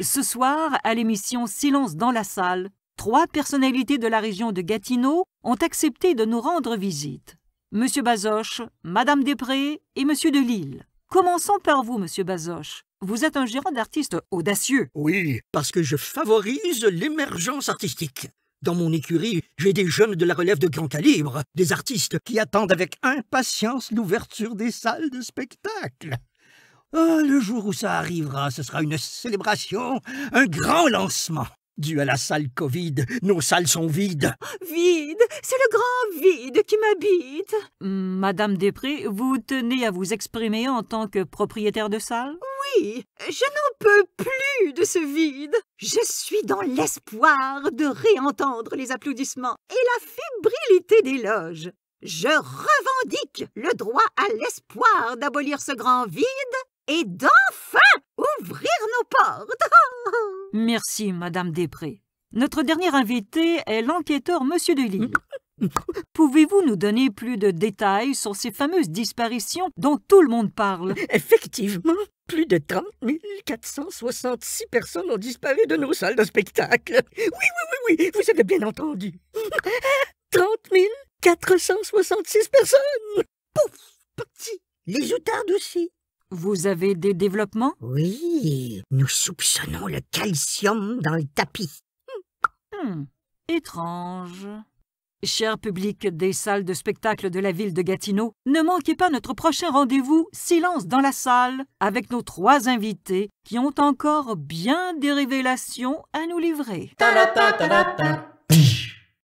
Ce soir, à l'émission Silence dans la salle, trois personnalités de la région de Gatineau ont accepté de nous rendre visite. Monsieur Bazoche, Madame Després et Monsieur Lille. Commençons par vous, Monsieur Bazoche. Vous êtes un gérant d'artistes audacieux. Oui, parce que je favorise l'émergence artistique. Dans mon écurie, j'ai des jeunes de la relève de grand calibre, des artistes qui attendent avec impatience l'ouverture des salles de spectacle. Ah, le jour où ça arrivera, ce sera une célébration, un grand lancement. Dû à la salle Covid, nos salles sont vides. Vide C'est le grand vide qui m'habite. Madame Després, vous tenez à vous exprimer en tant que propriétaire de salle Oui, je n'en peux plus de ce vide. Je suis dans l'espoir de réentendre les applaudissements et la fébrilité des loges. Je revendique le droit à l'espoir d'abolir ce grand vide et d'enfin ouvrir nos portes. Merci, Madame Després. Notre dernier invité est l'enquêteur Monsieur Delisle. Pouvez-vous nous donner plus de détails sur ces fameuses disparitions dont tout le monde parle Effectivement, plus de 30 466 personnes ont disparu de nos salles de spectacle. Oui, oui, oui, oui, vous avez bien entendu. 30 466 personnes Pouf Petit Les outardes aussi vous avez des développements Oui, nous soupçonnons le calcium dans le tapis. Hmm, étrange. Cher public des salles de spectacle de la ville de Gatineau, ne manquez pas notre prochain rendez-vous Silence dans la salle avec nos trois invités qui ont encore bien des révélations à nous livrer.